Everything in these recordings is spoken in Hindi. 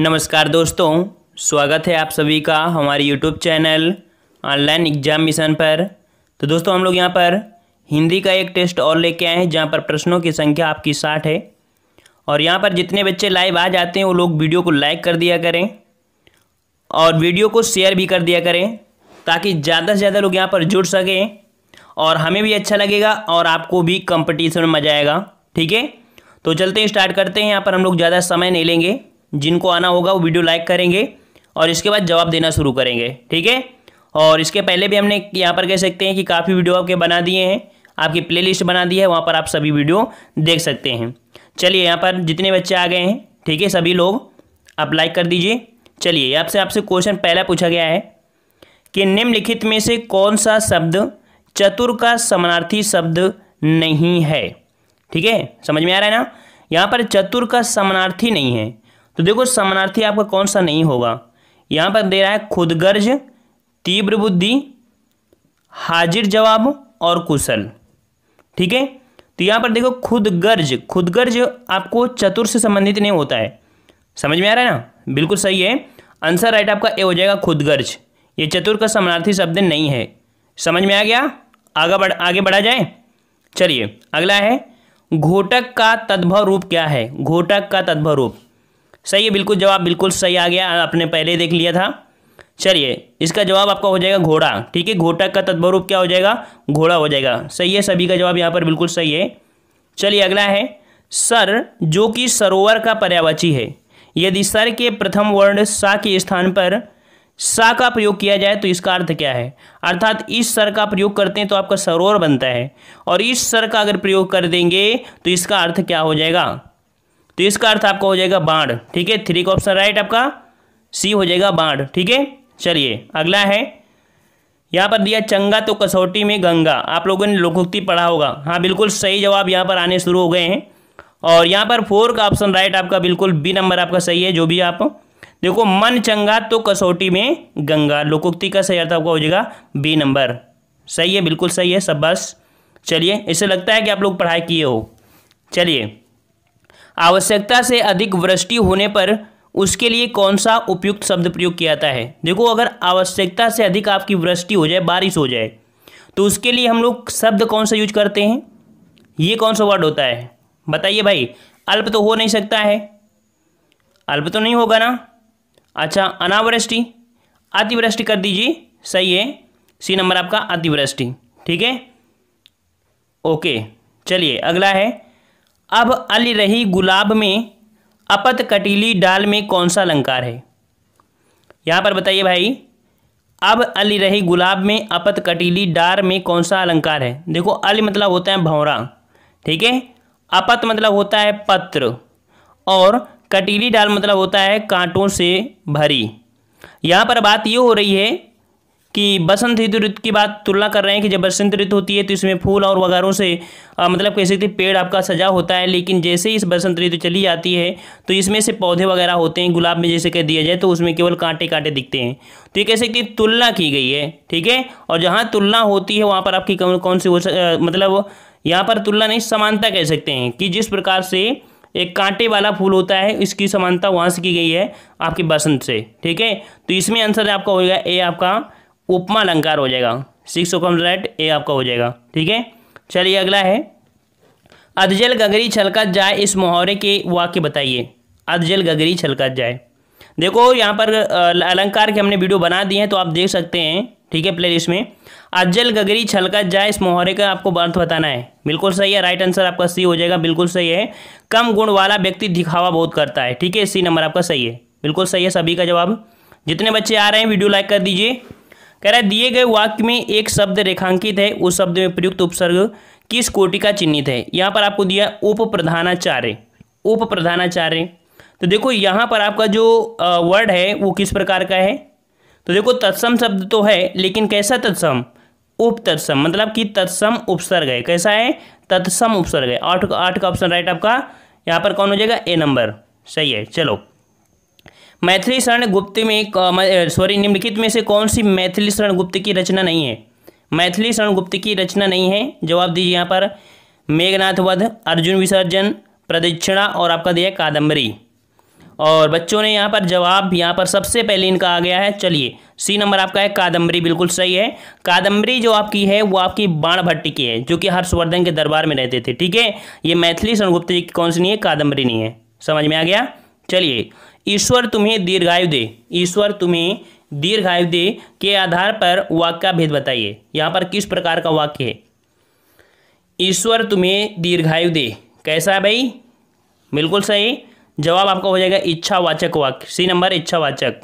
नमस्कार दोस्तों स्वागत है आप सभी का हमारे YouTube channel online exam mission पर तो दोस्तों हम लोग यहाँ पर हिंदी का एक टेस्ट और लेके आए हैं जहाँ पर प्रश्नों की संख्या आपकी साठ है और यहाँ पर जितने बच्चे लाइव आ जाते हैं वो लोग वीडियो को लाइक कर दिया करें और वीडियो को शेयर भी कर दिया करें ताकि ज़्यादा से ज़्यादा लोग यहाँ पर जुड़ सकें और हमें भी अच्छा लगेगा और आपको भी कंपटीशन में मजा आएगा ठीक है तो चलते हैं स्टार्ट करते हैं यहाँ पर हम लोग ज़्यादा समय नहीं लेंगे जिनको आना होगा वो वीडियो लाइक करेंगे और इसके बाद जवाब देना शुरू करेंगे ठीक है और इसके पहले भी हमने यहाँ पर कह सकते हैं कि काफ़ी वीडियो आपके बना दिए हैं आपकी प्लेलिस्ट बना दी है वहाँ पर आप सभी वीडियो देख सकते हैं चलिए यहाँ पर जितने बच्चे आ गए हैं ठीक है सभी लोग आप लाइक कर दीजिए चलिए आपसे आपसे क्वेश्चन पहला पूछा गया है कि निम्नलिखित में से कौन सा शब्द चतुर का समानार्थी शब्द नहीं है ठीक है समझ में आ रहा है ना यहाँ पर चतुर का समानार्थी नहीं है तो देखो समानार्थी आपका कौन सा नहीं होगा यहाँ पर दे रहा है खुदगर्ज तीव्र बुद्धि हाजिर जवाब और कुशल ठीक है तो यहाँ पर देखो खुदगर्ज खुदगर्ज आपको चतुर से संबंधित नहीं होता है समझ में आ रहा है ना बिल्कुल सही है आंसर राइट आपका ए हो जाएगा खुदगर्ज ये चतुर का समानार्थी शब्द नहीं है समझ में आ गया आगे बढ़ आगे बढ़ा जाए चलिए अगला है घोटक का तद्भव रूप क्या है घोटक का तद्भव रूप सही है बिल्कुल जवाब बिल्कुल सही आ गया आपने पहले देख लिया था चलिए इसका जवाब आपका हो जाएगा घोड़ा ठीक है घोटा का तत्वरूप क्या हो जाएगा घोड़ा हो जाएगा सही है सभी का जवाब यहाँ पर बिल्कुल सही है चलिए अगला है सर जो कि सरोवर का पर्यावाची है यदि सर के प्रथम वर्ण सा के स्थान पर सा का प्रयोग किया जाए तो इसका अर्थ क्या है अर्थात इस सर का प्रयोग करते हैं तो आपका सरोवर बनता है और इस सर का अगर प्रयोग कर देंगे तो इसका अर्थ क्या हो जाएगा तो इसका अर्थ आपका हो जाएगा बाढ़ ठीक है थ्री का ऑप्शन राइट आपका सी हो जाएगा बाढ़ ठीक है चलिए अगला है यहाँ पर दिया चंगा तो कसौटी में गंगा आप लोगों ने लोकोक्ति पढ़ा होगा हाँ बिल्कुल सही जवाब यहाँ पर आने शुरू हो गए हैं और यहाँ पर फोर का ऑप्शन राइट आपका बिल्कुल बी नंबर आपका सही है जो भी आप देखो मन चंगा तो कसौटी में गंगा लोकोक्ति का सही अर्थ आपका हो जाएगा बी नंबर सही है बिल्कुल सही है सब बस चलिए इसे लगता है कि आप लोग पढ़ाई किए हो चलिए आवश्यकता से अधिक वृष्टि होने पर उसके लिए कौन सा उपयुक्त शब्द प्रयोग किया जाता है देखो अगर आवश्यकता से अधिक आपकी वृष्टि हो जाए बारिश हो जाए तो उसके लिए हम लोग शब्द कौन सा यूज करते हैं ये कौन सा वर्ड होता है बताइए भाई अल्प तो हो नहीं सकता है अल्प तो नहीं होगा ना अच्छा अनावृष्टि अतिवृष्टि कर दीजिए सही है सी नंबर आपका अतिवृष्टि ठीक है ओके चलिए अगला है अब अल रही गुलाब में अपत कटीली डाल में कौन सा अलंकार है यहाँ पर बताइए भाई अब अल रही गुलाब में अपत कटीली डार में कौन सा अलंकार है देखो अल मतलब होता है भौरा ठीक है अपत मतलब होता है पत्र और कटीली डाल मतलब होता है कांटों से भरी यहाँ पर बात ये हो रही है कि बसंत ऋतु ऋतु की बात तुलना कर रहे हैं कि जब बसंत ऋतु होती है तो इसमें फूल और वगैरह से आ, मतलब कह सकते पेड़ आपका सजा होता है लेकिन जैसे ही इस बसंत ऋतु चली जाती है तो इसमें से पौधे वगैरह होते हैं गुलाब में जैसे कह दिया जाए तो उसमें केवल कांटे कांटे दिखते हैं तो ये कह सकते तुलना की गई है ठीक है और जहाँ तुलना होती है वहाँ पर आपकी कौन कौन सी हो मतलब यहाँ पर तुलना नहीं समानता कह सकते हैं कि जिस प्रकार से एक कांटे वाला फूल होता है इसकी समानता वहां से की गई है आपके बसंत से ठीक है तो इसमें आंसर आपका होगा ए आपका उपमा अलंकार हो जाएगा सिक्स उपम राइट ए आपका हो जाएगा ठीक है चलिए अगला है अधजल गगरी छलका जाए इस मुहावरे के वाक्य बताइए अधजल गगरी छलका जाए देखो यहाँ पर अलंकार के हमने वीडियो बना दिए हैं तो आप देख सकते हैं ठीक है प्ले लिस्ट में अजल गगरी छलका जाए इस मोहरे का आपको अर्थ बताना है बिल्कुल सही है राइट आंसर आपका सी हो जाएगा बिल्कुल सही है कम गुण वाला व्यक्ति दिखावा बहुत करता है ठीक है सी नंबर आपका सही है बिल्कुल सही है सभी का जवाब जितने बच्चे आ रहे हैं वीडियो लाइक कर दीजिए कह रहा है दिए गए वाक्य में एक शब्द रेखांकित है उस शब्द में प्रयुक्त उपसर्ग किस कोटि का चिन्हित है यहाँ पर आपको दिया उप प्रधानाचार्य उप प्रधानाचार्य तो देखो यहाँ पर आपका जो वर्ड है वो किस प्रकार का है तो देखो तत्सम शब्द तो है लेकिन कैसा तत्सम उप तत्सम मतलब कि तत्सम उपसर्ग है कैसा है तत्सम उपसर्ग है आठ आठ का ऑप्शन राइट आपका यहाँ पर कौन हो जाएगा ए नंबर सही है चलो मैथिली शरण गुप्त में सॉरी निम्नलिखित में से कौन सी मैथिली शरण गुप्त की रचना नहीं है मैथिली शरण गुप्त की रचना नहीं है जवाब दीजिए यहाँ पर मेघनाथ वध अर्जुन विसर्जन प्रदक्षिणा और आपका दिया कादम्बरी और बच्चों ने यहाँ पर जवाब यहाँ पर सबसे पहले इनका आ गया है चलिए सी नंबर आपका है कादम्बरी बिल्कुल सही है कादम्बरी जो आपकी है वो आपकी बाण भट्टी की है जो कि हर्षवर्धन के दरबार में रहते थे ठीक है ये मैथिली सनगुप्त जी की कौन सी नहीं है कादम्बरी नहीं है समझ में आ गया चलिए ईश्वर तुम्हें दीर्घायु दे ईश्वर तुम्हें दीर्घायु दे के आधार पर वाक्य का भेद बताइए यहाँ पर किस प्रकार का वाक्य है ईश्वर तुम्हें दीर्घायु दे कैसा है भाई बिल्कुल सही जवाब आपका हो जाएगा इच्छावाचक वाक्य सी नंबर इच्छावाचक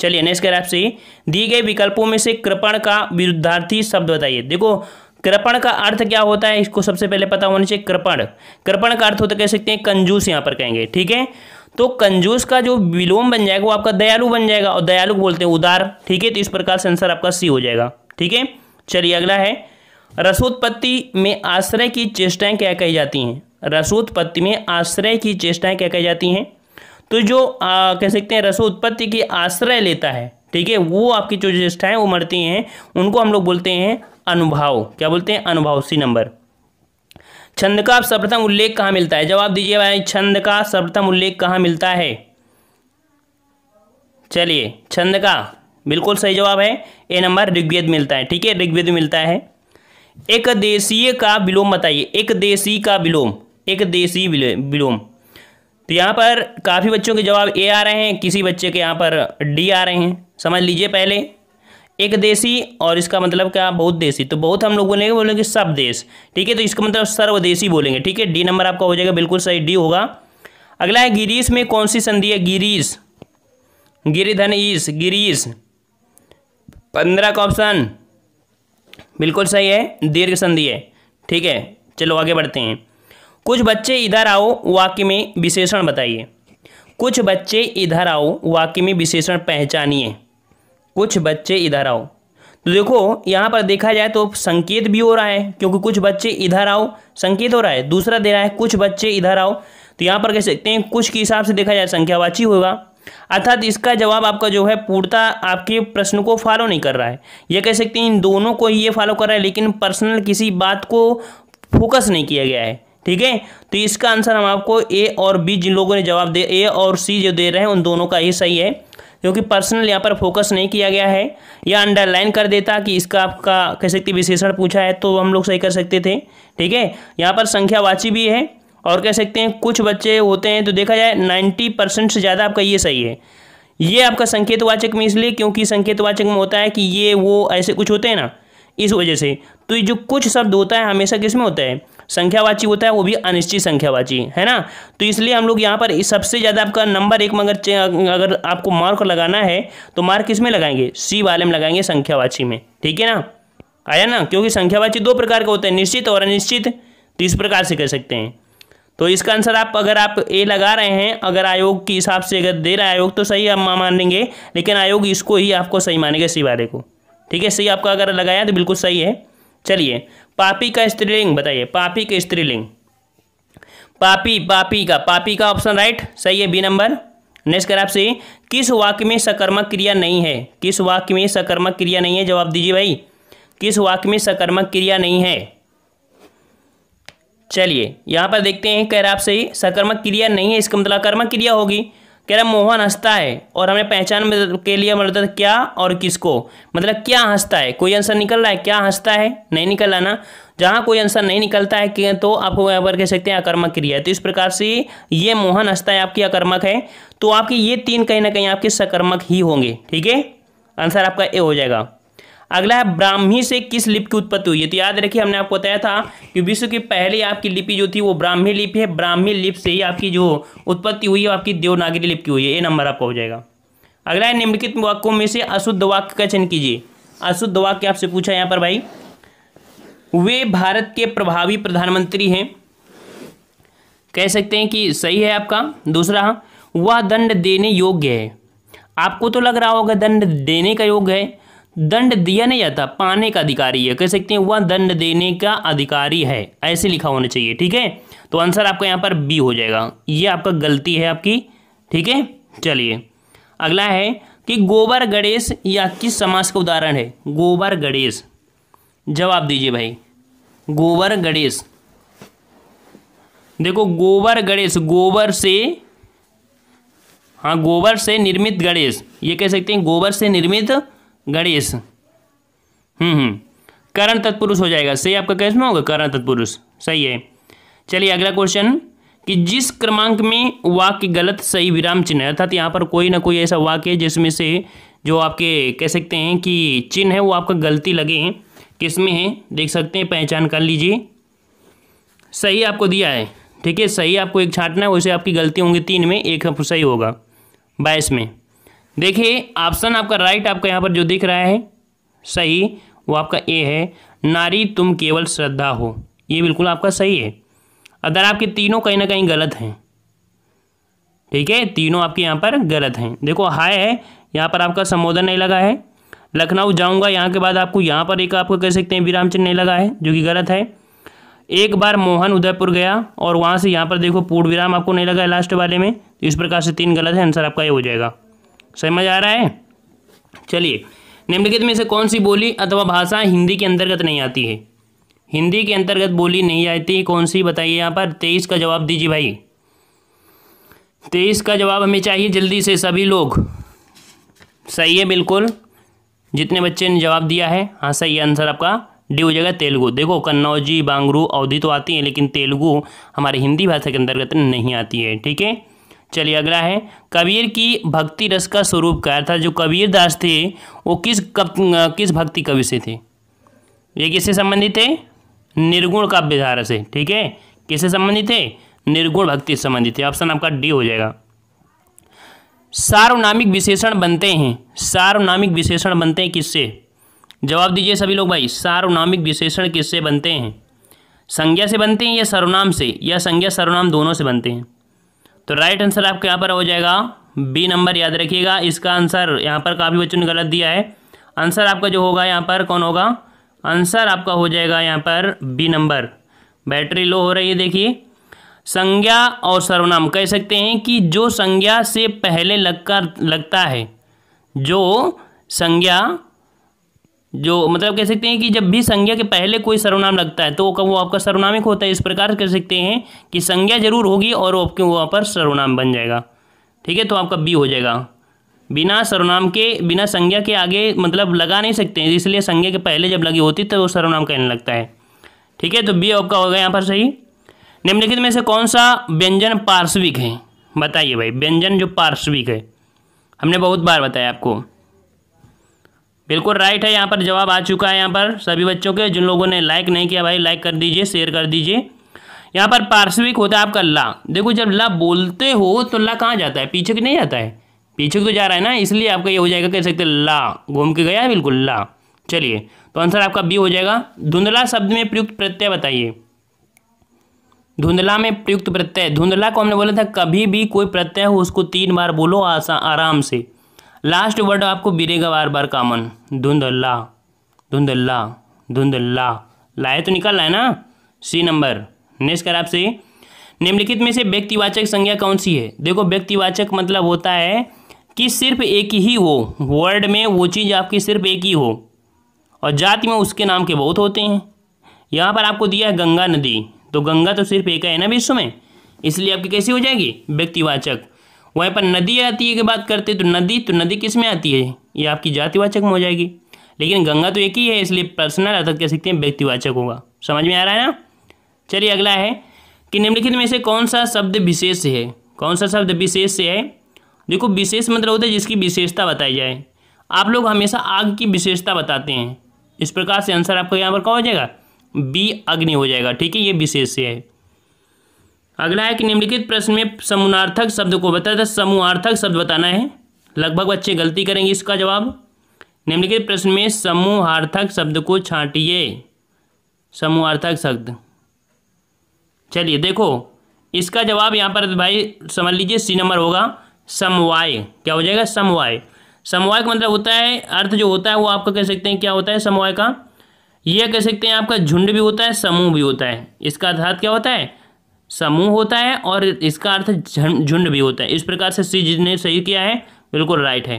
चलिए नेक्स्ट कर आपसे दिए गए विकल्पों में से कृपण का विरुद्धार्थी शब्द बताइए देखो कृपण का अर्थ क्या होता है इसको सबसे पहले पता होना चाहिए कृपण कृपण का अर्थ होता कह सकते हैं कंजूस यहाँ पर कहेंगे ठीक है तो कंजूस का जो विलोम बन जाएगा वो आपका दयालु बन जाएगा और दयालु बोलते हैं उदार ठीक है तो इस प्रकार से आंसर आपका सी हो जाएगा ठीक है चलिए अगला है रसोत्पत्ति में आश्रय की चेष्टाएं क्या कही जाती हैं रसोत्पत्ति में आश्रय की चेष्टाएं क्या कही जाती हैं तो जो आ, कह सकते हैं रसोत्पत्ति की आश्रय लेता है ठीक है वो आपकी जो चेष्टाएं उमड़ती हैं उनको हम लोग बोलते हैं अनुभाव क्या बोलते हैं अनुभाव सी नंबर छंद का सर्वप्रथम उल्लेख कहाँ मिलता है जवाब दीजिए भाई छंद का सर्वप्रथम उल्लेख कहाँ मिलता है चलिए छंद का बिल्कुल सही जवाब है ए नंबर ऋग्वेद मिलता है ठीक है ऋग्वेद मिलता है एक देशीय का विलोम बताइए एक देशी का विलोम एक देशी विलोम तो यहाँ पर काफ़ी बच्चों के जवाब ए आ रहे हैं किसी बच्चे के यहाँ पर डी आ रहे हैं समझ लीजिए पहले एक देशी और इसका मतलब क्या बहुत देशी तो बहुत हम लोग बोलेंगे बोलेंगे सब देश ठीक है तो इसका मतलब सर्वदेशी बोलेंगे ठीक है डी नंबर आपका हो जाएगा बिल्कुल सही डी होगा अगला है गिरीश में कौन सी संधि है गिरीश गिरिधन ईस गिरीश पंद्रह का ऑप्शन बिल्कुल सही है दीर्घ संधि है ठीक है चलो आगे बढ़ते हैं कुछ बच्चे इधर आओ वाक्य में विशेषण बताइए कुछ बच्चे इधर आओ वाक्य में विशेषण पहचानिए कुछ बच्चे इधर आओ तो देखो यहाँ पर देखा जाए तो संकेत भी हो रहा है क्योंकि कुछ बच्चे इधर आओ संकेत हो रहा है दूसरा दे रहा है कुछ बच्चे इधर आओ तो यहाँ पर कह सकते हैं कुछ के हिसाब से देखा जाए संख्यावाची होगा अर्थात इसका जवाब आपका जो है पूर्णता आपके प्रश्न को फॉलो नहीं कर रहा है यह कह सकते हैं इन दोनों को ही ये फॉलो कर रहा है लेकिन पर्सनल किसी बात को फोकस नहीं किया गया है ठीक है तो इसका आंसर हम आपको ए और बी जिन लोगों ने जवाब दे ए और सी जो दे रहे हैं उन दोनों का ही सही है क्योंकि पर्सनल यहाँ पर फोकस नहीं किया गया है या अंडरलाइन कर देता कि इसका आपका कह सकते विशेषण पूछा है तो हम लोग सही कर सकते थे ठीक है यहाँ पर संख्यावाची भी है और कह सकते हैं कुछ बच्चे होते हैं तो देखा जाए नाइन्टी परसेंट से ज़्यादा आपका ये सही है ये आपका संकेतवाचक में इसलिए क्योंकि संकेतवाचक में होता है कि ये वो ऐसे कुछ होते हैं ना इस वजह से तो ये जो कुछ शब्द होता है हमेशा किस में होता है संख्यावाची होता है वो भी अनिश्चित संख्यावाची है ना तो इसलिए हम लोग यहाँ पर सबसे ज़्यादा आपका नंबर एक में अगर आपको मार्क लगाना है तो मार्क किस में लगाएंगे सी वाले में लगाएंगे संख्यावाची में ठीक है ना आया ना क्योंकि संख्यावाची दो प्रकार के होते हैं निश्चित और अनिश्चित तो इस प्रकार से कर सकते हैं तो इसका आंसर आप अगर आप ए लगा रहे हैं अगर आयोग के हिसाब से अगर दे रहा है आयोग तो सही आप मान लेंगे लेकिन आयोग इसको ही आपको सही मानेगा सी वाले को ठीक है सही आपका अगर लगाया तो बिल्कुल सही है चलिए पापी का स्त्रीलिंग बताइए पापी का स्त्रीलिंग पापी पापी का पापी का ऑप्शन राइट सही है बी नंबर नेक्स्ट कर आपसे किस वाक्य में सकर्मक क्रिया नहीं है किस वाक्य में सकर्मक क्रिया नहीं है जवाब दीजिए भाई किस वाक्य में सकर्मक क्रिया नहीं है चलिए यहाँ पर देखते हैं कह रहा आपसे सकर्मक क्रिया नहीं है इसका मतलब कर्मक क्रिया होगी कह रहा मोहन हंसता है और हमें पहचान के लिए मतलब तो क्या और किसको मतलब क्या हंसता है कोई आंसर निकल रहा है क्या हंसता है नहीं निकल रहा ना जहाँ कोई आंसर नहीं निकलता है तो आप यहाँ पर कह सकते हैं आकर्मक क्रिया है तो इस प्रकार से ये मोहन हंसता है आपकी आकर्मक है तो आपकी ये तीन कहीं ना कहीं आपके सकर्मक ही होंगे ठीक है आंसर आपका ए हो जाएगा अगला है ब्राह्मी से किस लिपि की उत्पत्ति हुई है तो याद रखिए हमने आपको बताया था कि विश्व की पहली आपकी लिपि जो थी वो ब्राह्मी लिपि है ब्राह्मी लिपि से ही आपकी जो उत्पत्ति हुई है आपकी देवनागरी लिपि की हुई है ये नंबर आपका हो जाएगा अगला है निम्नलिखित वाक्यों में से अशुद्ध वाक्य का चयन कीजिए अशुद्ध वाक्य आपसे पूछा यहाँ पर भाई वे भारत के प्रभावी प्रधानमंत्री हैं कह सकते हैं कि सही है आपका दूसरा वह दंड देने योग्य है आपको तो लग रहा होगा दंड देने का योग्य है दंड दिया नहीं जाता पाने का अधिकारी है कह सकते हैं वह दंड देने का अधिकारी है ऐसे लिखा होना चाहिए ठीक है तो आंसर आपका यहाँ पर बी हो जाएगा ये आपका गलती है आपकी ठीक है चलिए अगला है कि गोबर गणेश या किस समाज का उदाहरण है गोबर गणेश जवाब दीजिए भाई गोबर गणेश देखो गोबर गणेश गोबर से हाँ गोबर से निर्मित गणेश ये कह सकते हैं गोबर से निर्मित गणेश हम्म, हम्म। करण तत्पुरुष हो जाएगा सही आपका में होगा करण तत्पुरुष सही है चलिए अगला क्वेश्चन कि जिस क्रमांक में वाक्य गलत सही विराम चिन्ह है अर्थात यहाँ पर कोई ना कोई ऐसा वाक्य है जिसमें से जो आपके कह सकते हैं कि चिन्ह है वो आपका गलती लगे किस में है देख सकते हैं पहचान कर लीजिए सही आपको दिया है ठीक है सही आपको एक छाटना है वैसे आपकी गलती होंगी तीन में एक सही होगा बाईस में देखिए ऑप्शन आपका राइट आपका यहाँ पर जो दिख रहा है सही वो आपका ए है नारी तुम केवल श्रद्धा हो ये बिल्कुल आपका सही है अदर आपके तीनों कहीं ना कहीं गलत हैं ठीक है तीनों आपके यहाँ पर गलत हैं देखो हाय है यहाँ पर आपका संबोधन नहीं लगा है लखनऊ जाऊँगा यहाँ के बाद आपको यहाँ पर एक आपको कह सकते हैं विराम चिन्ह नहीं लगा है जो कि गलत है एक बार मोहन उदयपुर गया और वहाँ से यहाँ पर देखो पूर्ण विराम आपको नहीं लगा है लास्ट वाले में तो इस प्रकार से तीन गलत है आंसर आपका ये हो जाएगा समझ आ रहा है चलिए निम्नलिखित में से कौन सी बोली अथवा भाषा हिंदी के अंतर्गत नहीं आती है हिंदी के अंतर्गत बोली नहीं आती कौन सी बताइए यहाँ पर तेईस का जवाब दीजिए भाई तेईस का जवाब हमें चाहिए जल्दी से सभी लोग सही है बिल्कुल जितने बच्चे ने जवाब दिया है हाँ सही आंसर आपका डी हो जाएगा तेलुगु देखो कन्नौजी बांगरू अवधि तो आती है लेकिन तेलुगु हमारे हिंदी भाषा के अंतर्गत नहीं आती है ठीक है चलिए अगला है कबीर की भक्ति रस का स्वरूप क्या था जो कबीर दास थे वो किस कप, किस भक्ति कवि से थे ये किससे संबंधित है निर्गुण काव्यधारा से ठीक है किससे संबंधित है निर्गुण भक्ति से संबंधित है ऑप्शन आपका डी हो जाएगा सार्वनामिक विशेषण बनते हैं सार्वनामिक विशेषण बनते हैं किससे जवाब दीजिए सभी लोग भाई सार्वनामिक विशेषण किससे बनते हैं संज्ञा से बनते हैं या सर्वनाम से या संज्ञा सर्वनाम दोनों से बनते हैं तो राइट आंसर आपके यहाँ पर हो जाएगा बी नंबर याद रखिएगा इसका आंसर यहाँ पर काफ़ी बच्चों ने गलत दिया है आंसर आपका जो होगा यहाँ पर कौन होगा आंसर आपका हो जाएगा यहाँ पर बी नंबर बैटरी लो हो रही है देखिए संज्ञा और सर्वनाम कह सकते हैं कि जो संज्ञा से पहले लगकर लगता है जो संज्ञा जो मतलब कह सकते हैं कि जब भी संज्ञा के पहले कोई सर्वनाम लगता है तो वो आपका सर्वनामिक होता है इस प्रकार कह सकते हैं कि संज्ञा जरूर होगी और आपके वहाँ पर सर्वनाम बन जाएगा ठीक है तो आपका बी हो जाएगा बिना सर्वनाम के बिना संज्ञा के आगे मतलब लगा नहीं सकते हैं इसलिए संज्ञा के पहले जब लगी होती तो वो सर्वनाम कहने लगता है ठीक है तो बी आपका होगा यहाँ पर सही निम्नलिखित में से कौन सा व्यंजन पार्श्विक है बताइए भाई व्यंजन जो पार्श्विक है हमने बहुत बार बताया आपको बिल्कुल राइट है यहाँ पर जवाब आ चुका है यहाँ पर सभी बच्चों के जिन लोगों ने लाइक नहीं किया भाई लाइक कर दीजिए शेयर कर दीजिए यहाँ पर पार्श्विक होता है आपका ला देखो जब ला बोलते हो तो ला कहाँ जाता है पीछे की नहीं जाता है पीछे की तो जा रहा है ना इसलिए आपका ये हो जाएगा कह सकते ला घूम के गया बिल्कुल ला चलिए तो आंसर आपका बी हो जाएगा धुंधला शब्द में प्रयुक्त प्रत्यय बताइए धुंधला में प्रयुक्त प्रत्यय धुंधला को हमने बोला था कभी भी कोई प्रत्यय हो उसको तीन बार बोलो आसा आराम से लास्ट वर्ड आपको बिरेगा बार बार कामन धुंधल्ला धुंधल्ला धुंधल्ला लाए तो निकल रहा है ना सी नंबर नेक्स्ट कर आपसे निम्नलिखित में से व्यक्तिवाचक संज्ञा कौन सी है देखो व्यक्तिवाचक मतलब होता है कि सिर्फ एक ही हो वर्ड में वो चीज़ आपकी सिर्फ एक ही हो और जाति में उसके नाम के बहुत होते हैं यहाँ पर आपको दिया है गंगा नदी तो गंगा तो सिर्फ एक है ना विश्व में इसलिए आपकी कैसी हो जाएगी व्यक्तिवाचक वहीं पर नदी आती है की बात करते तो नदी तो नदी किस में आती है ये आपकी जातिवाचक में हो जाएगी लेकिन गंगा तो एक ही है इसलिए पर्सनल अर्थात कह सकते हैं व्यक्तिवाचक होगा समझ में आ रहा है ना चलिए अगला है कि निम्नलिखित में से कौन सा शब्द विशेष है कौन सा शब्द विशेष है देखो विशेष मतलब होता है जिसकी विशेषता बताई जाए आप लोग हमेशा आग की विशेषता बताते हैं इस प्रकार से आंसर आपको यहाँ पर कौन हो जाएगा बी अग्नि हो जाएगा ठीक है ये विशेष है अगला है कि निम्नलिखित प्रश्न में समूहार्थक शब्द को बताया था समूहार्थक शब्द बताना है लगभग बच्चे गलती करेंगे इसका जवाब निम्नलिखित प्रश्न में समूहार्थक शब्द को छांटिए समूहार्थक शब्द चलिए देखो इसका जवाब यहाँ पर भाई समझ लीजिए सी नंबर होगा समवाय क्या हो जाएगा समवाय समवाय का मतलब होता है अर्थ जो होता है वो आपका कह सकते हैं क्या होता है समवाय का यह कह सकते हैं आपका झुंड भी होता है समूह भी होता है इसका अर्थात क्या होता है समूह होता है और इसका अर्थ झुंड भी होता है इस प्रकार से सी जिसने सही किया है बिल्कुल राइट है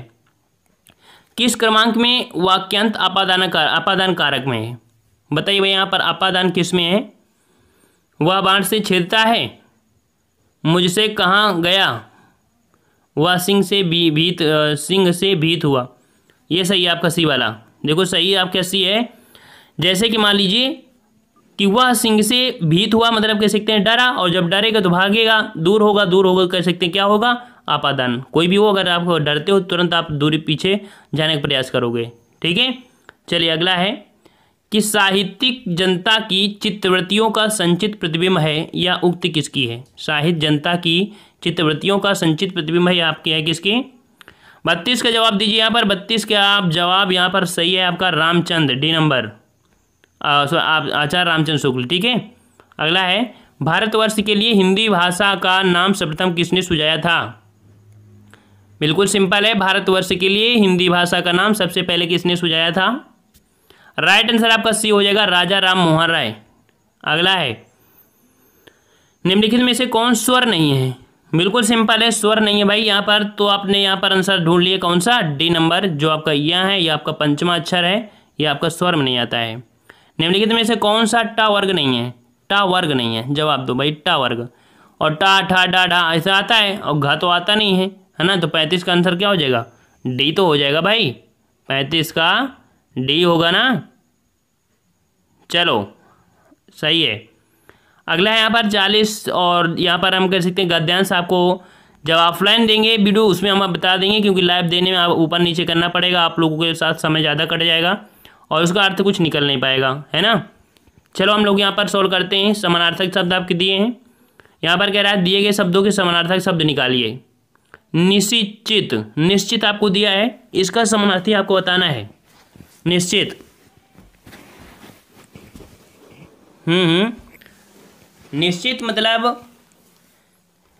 किस क्रमांक में वाक्यांत आपादान कार, आपादान कारक में है बताइए भाई यहाँ पर आपादान किस में है वह बाढ़ से छेदता है मुझसे कहाँ गया वह सिंह से भी, भीत सिंह से भीत हुआ ये सही है आपका सी वाला देखो सही आपका सी है जैसे कि मान लीजिए कि वह सिंह से भीत हुआ मतलब कह सकते हैं डरा और जब डरेगा तो भागेगा दूर होगा दूर होगा कह सकते हैं क्या होगा आपादान कोई भी हो अगर आप डरते हो तुरंत आप दूरी पीछे जाने का प्रयास करोगे ठीक है चलिए अगला है कि साहित्यिक जनता की चित्रवृत्तियों का संचित प्रतिबिंब है या उक्त किसकी है साहित्य जनता की चित्रवृत्तियों का संचित प्रतिबिंब है आपकी है किसकी बत्तीस का जवाब दीजिए यहाँ पर बत्तीस का आप जवाब यहाँ पर सही है आपका Ramchandra D number sorry Acharya Ramchandra Shukla ठीक है अगला है भारतवर्ष के लिए हिंदी भाषा का नाम सर्वप्रथम किसने सुझाया था बिल्कुल सिंपल है भारतवर्ष के लिए हिंदी भाषा का नाम सबसे पहले किसने सुझाया था राइट आंसर आपका सी हो जाएगा राजा राम मोहन राय अगला है निम्नलिखित में से कौन स्वर नहीं है बिल्कुल सिंपल है स्वर नहीं है भाई यहाँ पर तो आपने यहाँ पर आंसर ढूंढ लिया कौन सा डी नंबर जो आपका यह है यह आपका पंचमा अक्षर है यह आपका स्वर में नहीं आता है निम्नलिखित में से कौन सा टा वर्ग नहीं है टा वर्ग नहीं है जवाब दो भाई टा वर्ग और टा ठा डा ढा ऐसा आता है और घा तो आता नहीं है है ना तो पैंतीस का आंसर क्या हो जाएगा डी तो हो जाएगा भाई पैंतीस का डी होगा ना चलो सही है अगला है यहाँ पर चालीस और यहाँ पर हम कह सकते हैं गद्यांश आपको जब ऑफलाइन देंगे वीडियो उसमें हम बता देंगे क्योंकि लाइव देने में आप ऊपर नीचे करना पड़ेगा आप लोगों के साथ समय ज़्यादा कट जाएगा और उसका अर्थ कुछ निकल नहीं पाएगा है ना चलो हम लोग यहाँ पर सोल्व करते हैं समानार्थक शब्द आपके दिए हैं यहाँ पर कह रहा है दिए गए शब्दों के समानार्थक शब्द निकालिए निश्चित निश्चित आपको दिया है इसका समानार्थी आपको बताना है निश्चित हम्म, हम्म। निश्चित मतलब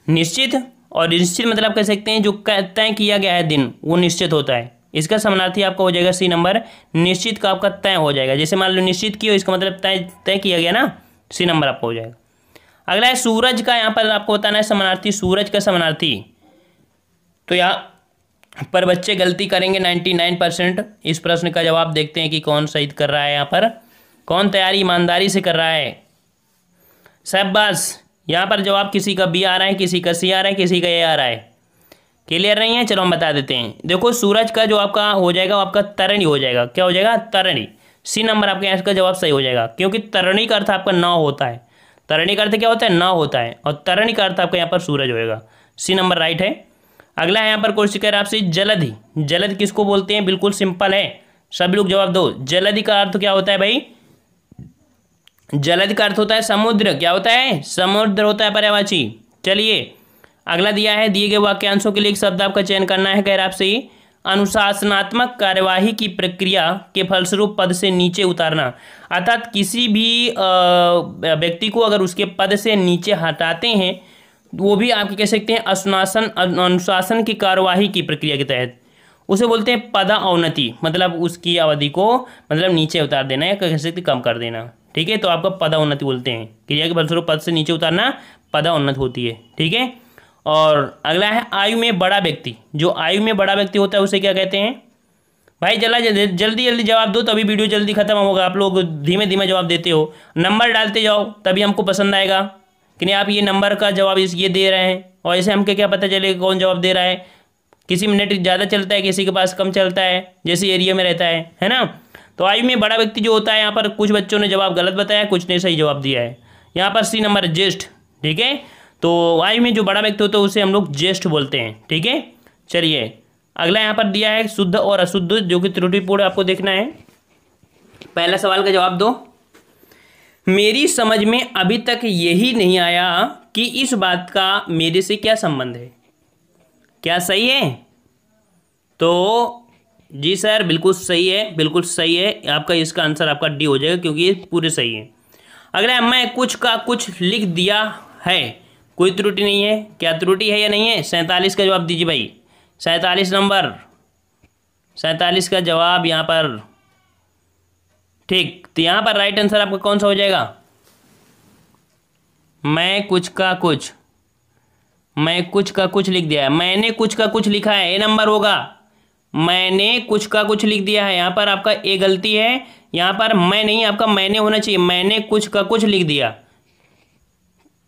निश्चित और निश्चित मतलब कह सकते हैं जो तय किया गया है दिन वो निश्चित होता है इसका समानार्थी आपका हो जाएगा सी नंबर निश्चित का आपका तय हो जाएगा जैसे मान लो निश्चित की हो इसका मतलब तय तय किया गया ना सी नंबर आपका हो जाएगा अगला है सूरज का यहाँ पर आपको बताना है समानार्थी सूरज का समानार्थी तो यहाँ पर बच्चे गलती करेंगे नाइन्टी नाइन परसेंट इस प्रश्न का जवाब देखते हैं कि कौन सही कर रहा है यहाँ पर कौन तैयारी ईमानदारी से कर रहा है शहबाज यहाँ पर जवाब किसी का बी आ रहा है किसी का सी आ रहा है किसी का ए आ रहा है क्लियर नहीं है चलो हम बता देते हैं देखो सूरज का जो आपका हो जाएगा वो आपका तरणी हो जाएगा क्या हो जाएगा तरणी सी नंबर आपके यहाँ इसका जवाब सही हो जाएगा क्योंकि तरणी का अर्थ आपका न होता है तरणी का अर्थ क्या होता है न होता है और तरणी का अर्थ आपका यहाँ पर सूरज होएगा सी नंबर राइट है अगला है यहाँ पर क्वेश्चन कह रहा आपसे जलधि जलद किसको बोलते हैं बिल्कुल सिंपल है सभी लोग जवाब दो जलधि का अर्थ क्या होता है भाई जलद का अर्थ होता है समुद्र क्या होता है समुद्र होता है पर्यावाची चलिए अगला दिया है दिए गए वाक्यांशों के लिए एक शब्द आपका चयन करना है गैर आपसे अनुशासनात्मक कार्यवाही की प्रक्रिया के फलस्वरूप पद से नीचे उतारना अर्थात किसी भी व्यक्ति को अगर उसके पद से नीचे हटाते हैं वो भी आप कह सकते हैं अनुशासन अनुशासन की कार्यवाही की प्रक्रिया के तहत उसे बोलते हैं पदा अवनति मतलब उसकी अवधि को मतलब नीचे उतार देना या कह सकते कम कर देना ठीक है तो आपका पदाउन्नति बोलते हैं क्रिया के फलस्वरूप पद से नीचे उतारना पदाउन्नत होती है ठीक है और अगला है आयु में बड़ा व्यक्ति जो आयु में बड़ा व्यक्ति होता है उसे क्या कहते हैं भाई जला जल्दी जल्दी जवाब दो तभी वीडियो जल्दी खत्म होगा आप लोग धीमे धीमे जवाब देते हो नंबर डालते जाओ तभी हमको पसंद आएगा कि नहीं आप ये नंबर का जवाब इस ये दे रहे हैं और ऐसे हमको क्या पता चलेगा कौन जवाब दे रहा है किसी में नेट ज़्यादा चलता है किसी के पास कम चलता है जैसे एरिया में रहता है है ना तो आयु में बड़ा व्यक्ति जो होता है यहाँ पर कुछ बच्चों ने जवाब गलत बताया कुछ ने सही जवाब दिया है यहाँ पर सी नंबर जेस्ट ठीक है तो वाई में जो बड़ा व्यक्ति होता है उसे हम लोग ज्येष्ठ बोलते हैं ठीक है चलिए अगला यहाँ पर दिया है शुद्ध और अशुद्ध जो कि त्रुटिपूर्ण आपको देखना है पहला सवाल का जवाब दो मेरी समझ में अभी तक यही नहीं आया कि इस बात का मेरे से क्या संबंध है क्या सही है तो जी सर बिल्कुल सही है बिल्कुल सही है आपका इसका आंसर आपका डी हो जाएगा क्योंकि ये पूरे सही है अगला मैं कुछ का कुछ लिख दिया है कोई त्रुटि नहीं है क्या त्रुटि है या नहीं है सैंतालीस का जवाब दीजिए भाई सैंतालीस नंबर सैंतालीस का जवाब यहाँ पर ठीक तो यहाँ पर राइट आंसर आपका कौन सा हो जाएगा मैं कुछ का कुछ मैं कुछ का कुछ लिख दिया है मैंने कुछ का कुछ लिखा है ए नंबर होगा मैंने कुछ का कुछ लिख दिया है यहाँ पर आपका ए गलती है यहाँ पर मैं नहीं आपका मैंने होना चाहिए मैंने कुछ का कुछ लिख दिया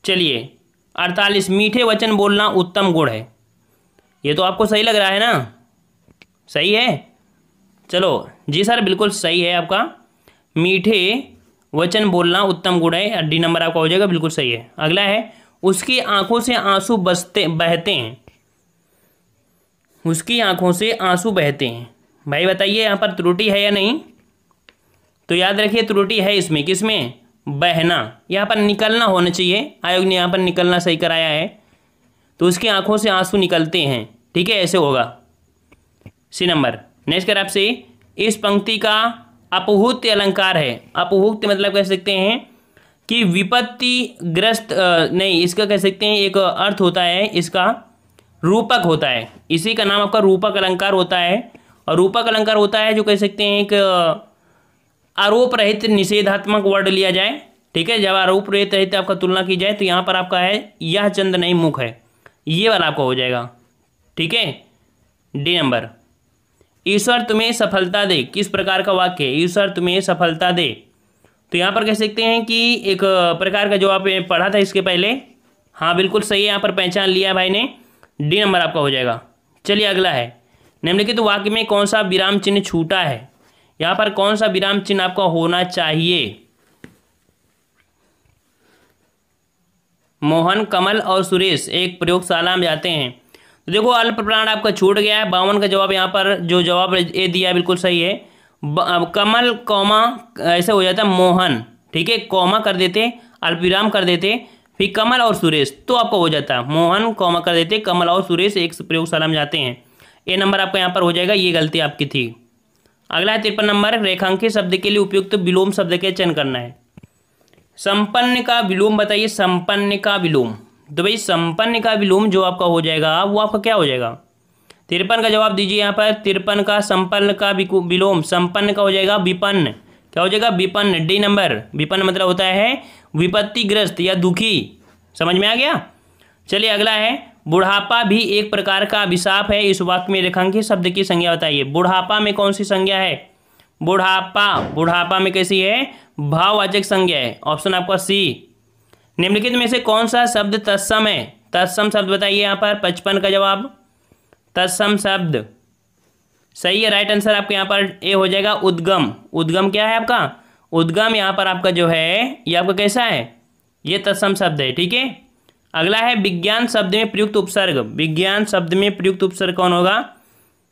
चलिए अड़तालीस मीठे वचन बोलना उत्तम गुण है ये तो आपको सही लग रहा है ना सही है चलो जी सर बिल्कुल सही है आपका मीठे वचन बोलना उत्तम गुण है डी नंबर आपका हो जाएगा बिल्कुल सही है अगला है उसकी आंखों से आंसू बसते बहते हैं उसकी आंखों से आंसू बहते हैं भाई बताइए यहाँ पर त्रुटि है या नहीं तो याद रखिए त्रुटि है इसमें किसमें बहना यहाँ पर निकलना होना चाहिए आयोग ने यहाँ पर निकलना सही कराया है तो उसकी आंखों से आंसू निकलते हैं ठीक है ऐसे होगा सी नंबर नेक्स्ट कर आपसे इस पंक्ति का अपहूत अलंकार है अपहूत मतलब कह सकते हैं कि विपत्ति ग्रस्त नहीं इसका कह सकते हैं एक अर्थ होता है इसका रूपक होता है इसी का नाम आपका रूपक अलंकार होता है और रूपक अलंकार होता है जो कह सकते हैं एक आरोप रहित निषेधात्मक वर्ड लिया जाए ठीक है जब आरोप रहित रहित आपका तुलना की जाए तो यहाँ पर आपका है यह चंद नहीं मुख है ये वाला आपका हो जाएगा ठीक है डी नंबर ईश्वर तुम्हें सफलता दे किस प्रकार का वाक्य है ईश्वर तुम्हें सफलता दे तो यहाँ पर कह सकते हैं कि एक प्रकार का जो आप पढ़ा था इसके पहले हाँ बिल्कुल सही है यहाँ पर पहचान लिया भाई ने डी नंबर आपका हो जाएगा चलिए अगला है निम्नलिखित तो वाक्य में कौन सा विराम चिन्ह छूटा है यहाँ पर कौन सा विराम चिन्ह आपका होना चाहिए मोहन कमल और सुरेश एक प्रयोगशाला में जाते हैं तो देखो अल्प प्राण आपका छूट गया है बावन का जवाब यहाँ पर जो जवाब ए दिया बिल्कुल सही है कमल कौमा ऐसे हो जाता है मोहन ठीक है कौमा कर देते अल्प विराम कर देते फिर कमल और सुरेश तो आपका हो जाता मोहन कौमा कर देते कमल और सुरेश एक प्रयोगशाला में जाते हैं ए नंबर आपका यहाँ पर हो जाएगा ये गलती आपकी थी अगला है तिरपन नंबर रेखांकित शब्द के लिए उपयुक्त विलोम शब्द के चयन करना है संपन्न का विलोम बताइए संपन्न का विलोम तो भाई संपन्न का विलोम जो आपका हो जाएगा वो आपका क्या हो जाएगा तिरपन का जवाब दीजिए यहाँ पर तिरपन का संपन्न का विलोम संपन्न का हो जाएगा विपन्न क्या हो जाएगा विपन्न डी नंबर विपन्न मतलब होता है विपत्तिग्रस्त या दुखी समझ में आ गया चलिए अगला है बुढ़ापा भी एक प्रकार का अभिशाप है इस वाक्य में रेखांकित शब्द की संज्ञा बताइए बुढ़ापा में कौन सी संज्ञा है बुढ़ापा बुढ़ापा में कैसी है भाववाचक संज्ञा है ऑप्शन आपका सी निम्नलिखित में से कौन सा शब्द तत्सम है तत्सम शब्द बताइए यहाँ पर पचपन का जवाब तत्सम शब्द सही है राइट आंसर आपके यहाँ पर ए हो जाएगा उद्गम उद्गम क्या है आपका उद्गम यहाँ पर आपका जो है ये आपका कैसा है ये तत्सम शब्द है ठीक है अगला है विज्ञान शब्द में प्रयुक्त उपसर्ग विज्ञान शब्द में प्रयुक्त उपसर्ग कौन होगा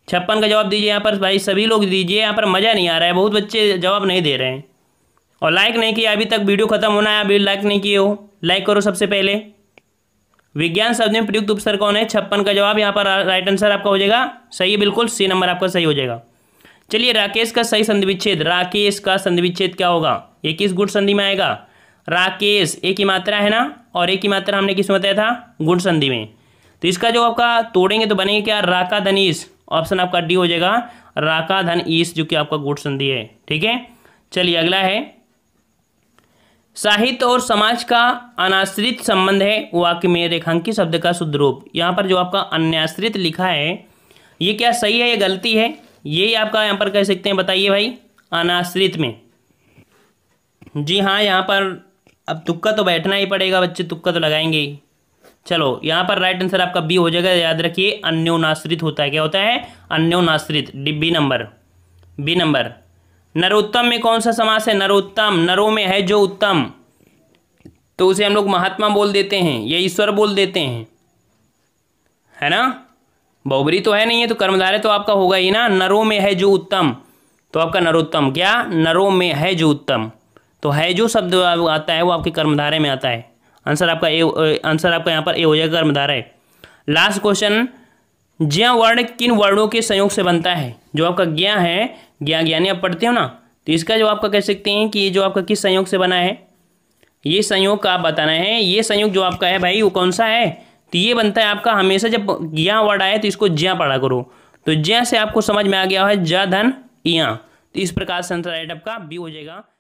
छप्पन का जवाब दीजिए यहाँ पर भाई सभी लोग दीजिए यहाँ पर मज़ा नहीं आ रहा है बहुत बच्चे जवाब नहीं दे रहे हैं और लाइक नहीं किया अभी तक वीडियो खत्म होना है अभी लाइक नहीं किए हो लाइक करो सबसे पहले विज्ञान शब्द में प्रयुक्त उपसर्ग कौन है छप्पन का जवाब यहाँ पर राइट आंसर आपका हो जाएगा सही है बिल्कुल सी नंबर आपका सही हो जाएगा चलिए राकेश का सही संधि विच्छेद राकेश का संधि विच्छेद क्या होगा ये किस गुट संधि में आएगा राकेश एक ही मात्रा है ना और एक ही मात्रा हमने किस बताया था गुण संधि में तो इसका जो आपका तोड़ेंगे तो बनेंगे क्या राका धनीश ऑप्शन आपका डी हो जाएगा राका धन ईश जो कि आपका गुण संधि है ठीक है चलिए अगला है साहित्य और समाज का अनाश्रित संबंध है वाक्य में रेखांकित शब्द का शुद्ध रूप यहाँ पर जो आपका अन्याश्रित लिखा है ये क्या सही है या गलती है ये आपका यहाँ पर कह सकते हैं बताइए भाई अनाश्रित में जी हाँ यहाँ पर अब तुक्का तो बैठना ही पड़ेगा बच्चे तुक्का तो लगाएंगे ही चलो यहाँ पर राइट आंसर आपका बी हो जाएगा याद रखिए अन्योनाश्रित होता है क्या होता है अन्योनाश्रित D B number B number Narottam में कौन सा समास है नरोत्तम नरो में है जो उत्तम तो उसे हम लोग महात्मा बोल देते हैं या ईश्वर बोल देते हैं है ना बहुबरी तो है नहीं है तो कर्मधारे तो आपका होगा ही ना नरो में है जो उत्तम तो आपका नरोत्तम क्या नरो में है जो उत्तम तो है जो शब्द आता है वो आपके कर्मधारय में आता है आंसर आपका ए आंसर आपका यहाँ पर ए हो जाएगा कर्मधारय लास्ट क्वेश्चन ज्ञा वर्ण किन वर्णों के संयोग से बनता है जो आपका ज्ञा है ज्ञा ज्ञानी आप पढ़ते हो ना तो इसका जो आपका कह सकते हैं कि ये जो आपका किस संयोग से बना है ये संयोग का आप बताना है ये संयोग जो आपका है भाई वो कौन सा है तो ये बनता है आपका हमेशा जब ज्ञा वर्ड आए तो इसको ज्या पढ़ा करो तो ज्या से आपको समझ में आ गया है ज धन इया तो इस प्रकार से आंसर राइट आपका बी हो जाएगा